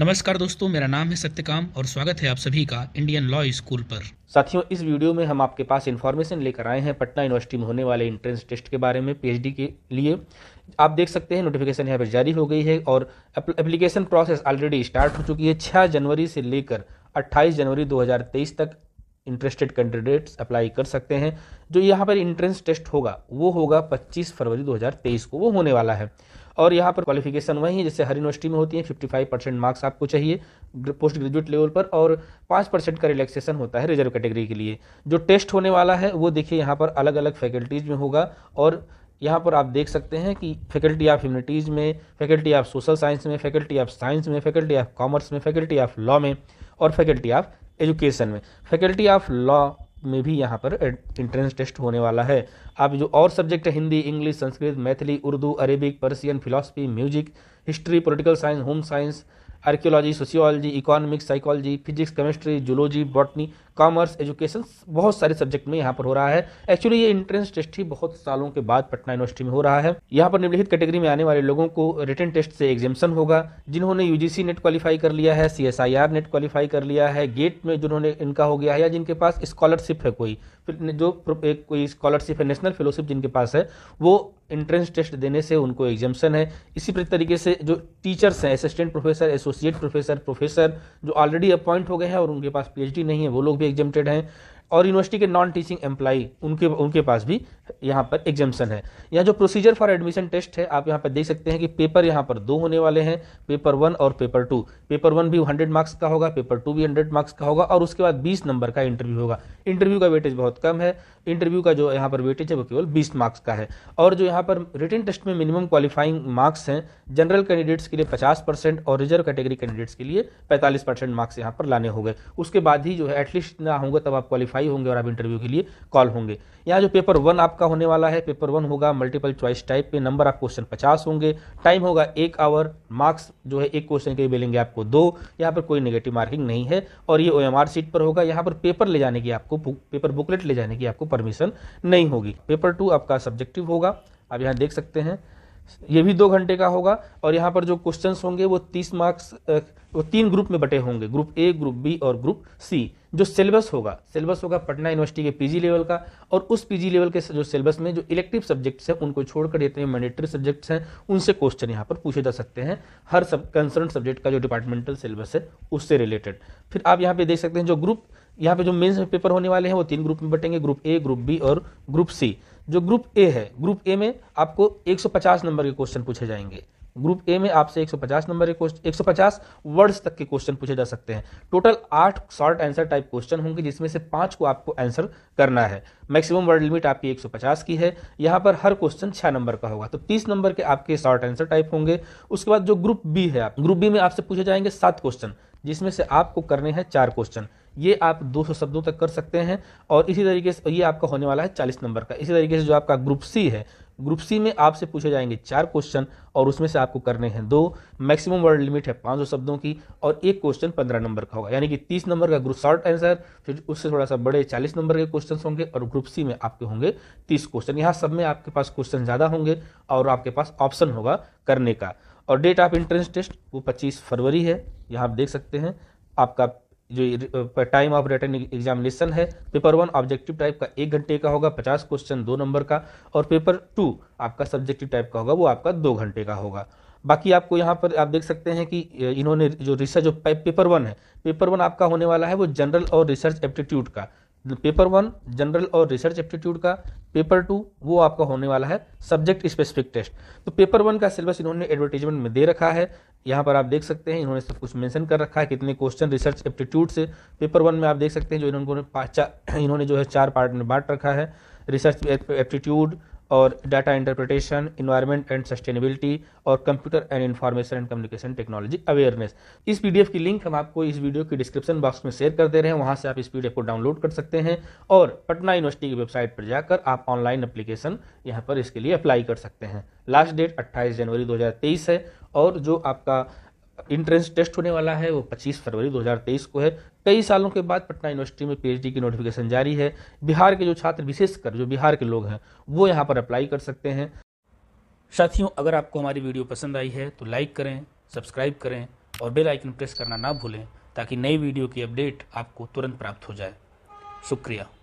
नमस्कार दोस्तों मेरा नाम है सत्यकाम और स्वागत है आप सभी का इंडियन लॉ स्कूल पर साथियों इस वीडियो में हम आपके पास इन्फॉर्मेशन लेकर आए हैं पटना यूनिवर्सिटी में होने वाले इंट्रेंस टेस्ट के बारे में पीएचडी के लिए आप देख सकते हैं नोटिफिकेशन यहाँ पर जारी हो गई है और एप्लीकेशन प्रोसेस ऑलरेडी स्टार्ट हो चुकी है छह जनवरी से लेकर अट्ठाईस जनवरी दो तक इंटरेस्टेड कैंडिडेट्स अप्लाई कर सकते हैं जो यहाँ पर इंट्रेंस टेस्ट होगा वो होगा 25 फरवरी 2023 को वो होने वाला है और यहाँ पर क्वालिफिकेशन वही है जैसे हर यूनिवर्सिटी में होती है फाइव परसेंट मार्क्स आपको चाहिए पोस्ट ग्रेजुएट लेवल पर और पाँच परसेंट का रिलैक्सेशन होता है रिजर्व कैटेगरी के लिए जो टेस्ट होने वाला है वो देखिए यहाँ पर अलग अलग फैकल्टीज़ में होगा और यहाँ पर आप देख सकते हैं कि फैकल्टी ऑफ ह्यूमनिटीज़ में फैकल्टी ऑफ सोशल साइंस में फैकल्टी ऑफ साइंस में फैकल्टी ऑफ कॉमर्स में फैकल्टी ऑफ लॉ में और फैकल्टी ऑफ एजुकेशन में फैकल्टी ऑफ लॉ में भी यहाँ पर इंट्रेंस टेस्ट होने वाला है आप जो और सब्जेक्ट है Hindi English Sanskrit Maithili Urdu Arabic Persian philosophy music history political science home science archaeology sociology economics psychology physics chemistry zoology botany commerce education बहुत सारे सब्जेक्ट में यहाँ पर हो रहा है एक्चुअली ये इंट्रेंस टेस्ट ही बहुत सालों के बाद पटना यूनिवर्सिटी में हो रहा है यहाँ पर निम्नलिखित कैटेगरी में आने वाले लोगों को रिटर्न टेस्ट से एग्जामेशन होगा जिन्होंने यूजीसी नेट क्वालिफाई कर लिया है सी नेट क्वालिफाई कर लिया है गेट में जिन्होंने इनका हो गया है या जिनके पास स्कॉलरशिप है कोई फिर जो एक कोई स्कॉलरशिप है नेशनल फेलोशिप जिनके पास है वो एंट्रेंस टेस्ट देने से उनको एग्जामेशन है इसी तरीके से जो टीचर्स हैं assistant professor associate professor professor जो ऑलरेडी अपॉइंट हो गए हैं और उनके पास पीएचडी नहीं है वो लोग भी एग्जामेटेड हैं और यूनिवर्सिटी के नॉन टीचिंग एम्प्लाई उनके उनके पास भी यहाँ पर एग्जामेशन है यहाँ जो प्रोसीजर फॉर एडमिशन टेस्ट है आप यहाँ पर देख सकते हैं कि पेपर यहाँ पर दो होने वाले हैं पेपर वन और पेपर टू पेपर वन भी हंड्रेड मार्क्स का होगा पेपर टू भी हंड्रेड मार्क्स का होगा और उसके बाद बीस नंबर का इंटरव्यू होगा इंटरव्यू का वेटेज बहुत कम है इंटरव्यू का जो यहाँ पर वेटेज है वो केवल बीस मार्क्स का है और जो यहाँ पर रिटर्न टेस्ट में मिनिमम क्वालिफाइंग मार्क्स हैं जनरल कैंडिडेट्स के लिए पचास परसेंट और रिजर्व कैटेगरी कैंडिडेट्स के लिए पैंतालीस परसेंट मार्क्स यहाँ पर लाने होंगे उसके बाद ही जो है एटलीस्ट ना होंगे तब आप क्वालिफाई फाइव होंगे और आप इंटरव्यू के लिए कॉल होंगे यहाँ जो पेपर वन आपका होने वाला है पेपर वन होगा मल्टीपल चॉइस टाइप पे नंबर आप क्वेश्चन पचास होंगे टाइम होगा एक आवर मार्क्स जो है एक क्वेश्चन के मिलेंगे आपको दो यहाँ पर कोई नेगेटिव मार्किंग नहीं है और ये ओ सीट पर होगा यहाँ पर पेपर ले जाने की आपको पेपर बुकलेट ले जाने की आपको परमिशन नहीं होगी पेपर टू आपका सब्जेक्टिव होगा आप यहाँ देख सकते हैं ये भी दो घंटे का होगा और यहाँ पर जो क्वेश्चंस होंगे वो तीस मार्क्स वो तीन ग्रुप में बटे होंगे ग्रुप ए ग्रुप बी और ग्रुप सी जो सिलेबस होगा सिलेबस होगा पटना यूनिवर्सिटी के पीजी लेवल का और उस पीजी लेवल के जो सिलेबस में जो इलेक्टिव सब्जेक्ट्स हैं उनको छोड़कर जितने मैंडेटरी सब्जेक्ट्स हैं उनसे क्वेश्चन यहाँ पर पूछे जा सकते हैं हर सब कंसर्न सब्जेक्ट का जो डिपार्टमेंटल सिलेबस है उससे रिलेटेड फिर आप यहाँ पे देख सकते हैं जो ग्रुप यहाँ पे जो मेन्स पेपर होने वाले हैं वो तीन ग्रुप में बटेंगे ग्रुप ए ग्रुप बी और ग्रुप सी जो ग्रुप ए है ग्रुप ए में आपको 150 नंबर के क्वेश्चन पूछे जाएंगे ग्रुप ए में आपसे 150 नंबर के क्वेश्चन 150 वर्ड्स तक के क्वेश्चन पूछे जा सकते हैं टोटल आठ शॉर्ट आंसर टाइप क्वेश्चन होंगे जिसमें से पांच को आपको आंसर करना है मैक्सिमम वर्ड लिमिट आपकी 150 की है यहाँ पर हर क्वेश्चन छह नंबर का होगा तो 30 नंबर के आपके शॉर्ट आंसर टाइप होंगे उसके बाद जो ग्रुप बी है आप ग्रुप बी में आपसे पूछे जाएंगे सात क्वेश्चन जिसमें से आपको करने हैं चार क्वेश्चन ये आप 200 शब्दों तक कर सकते हैं और इसी तरीके से ये आपका होने वाला है 40 नंबर का इसी तरीके से जो आपका ग्रुप सी है ग्रुप सी में आपसे पूछे जाएंगे चार क्वेश्चन और उसमें से आपको करने हैं दो मैक्सिमम वर्ड लिमिट है 500 शब्दों की और एक क्वेश्चन 15 नंबर का होगा यानी कि 30 नंबर का ग्रुप शॉर्ट आंसर फिर उससे थोड़ा सा बड़े 40 नंबर के क्वेश्चन होंगे और ग्रुप सी में आपके होंगे 30 क्वेश्चन यहाँ सब में आपके पास क्वेश्चन ज़्यादा होंगे और आपके पास ऑप्शन होगा करने का और डेट ऑफ इंट्रेंस टेस्ट वो पच्चीस फरवरी है यहाँ आप देख सकते हैं आपका जो टाइम ऑफ रिटर्न एग्जामिनेशन है पेपर वन ऑब्जेक्टिव टाइप का एक घंटे का होगा पचास क्वेश्चन दो नंबर का और पेपर टू आपका सब्जेक्टिव टाइप का होगा वो आपका दो घंटे का होगा बाकी आपको यहाँ पर आप देख सकते हैं कि इन्होंने जो रिसर्च जो पेपर वन है पेपर वन आपका होने वाला है वो जनरल और रिसर्च एप्टीट्यूड का पेपर वन जनरल और रिसर्च एप्टीट्यूड का पेपर टू वो आपका होने वाला है सब्जेक्ट स्पेसिफिक टेस्ट तो पेपर वन का सिलेबस इन्होंने एडवर्टीजमेंट में दे रखा है यहाँ पर आप देख सकते हैं इन्होंने सब कुछ मेंशन कर रखा है कितने क्वेश्चन रिसर्च एप्टीट्यूड से पेपर वन में आप देख सकते हैं जो इन्होंने इन्होंने जो है चार पार्ट में बांट रखा है रिसर्च एप्टीट्यूड और data interpretation environment and sustainability और computer and information and communication technology awareness इस पीडीएफ की लिंक हम आपको इस वीडियो के डिस्क्रिप्शन बॉक्स में शेयर कर दे रहे हैं वहां से आप इस पीडीएफ को डाउनलोड कर सकते हैं और पटना यूनिवर्सिटी की वेबसाइट पर जाकर आप ऑनलाइन अप्लीकेशन यहाँ पर इसके लिए अप्लाई कर सकते हैं लास्ट डेट अट्ठाईस जनवरी 2023 है और जो आपका इंट्रेंस टेस्ट होने वाला है वो 25 फरवरी 2023 को है कई सालों के बाद पटना यूनिवर्सिटी में पीएचडी की नोटिफिकेशन जारी है बिहार के जो छात्र विशेषकर जो बिहार के लोग हैं वो यहाँ पर अप्लाई कर सकते हैं साथियों अगर आपको हमारी वीडियो पसंद आई है तो लाइक करें सब्सक्राइब करें और बेल आइकन प्रेस करना ना भूलें ताकि नई वीडियो की अपडेट आपको तुरंत प्राप्त हो जाए शुक्रिया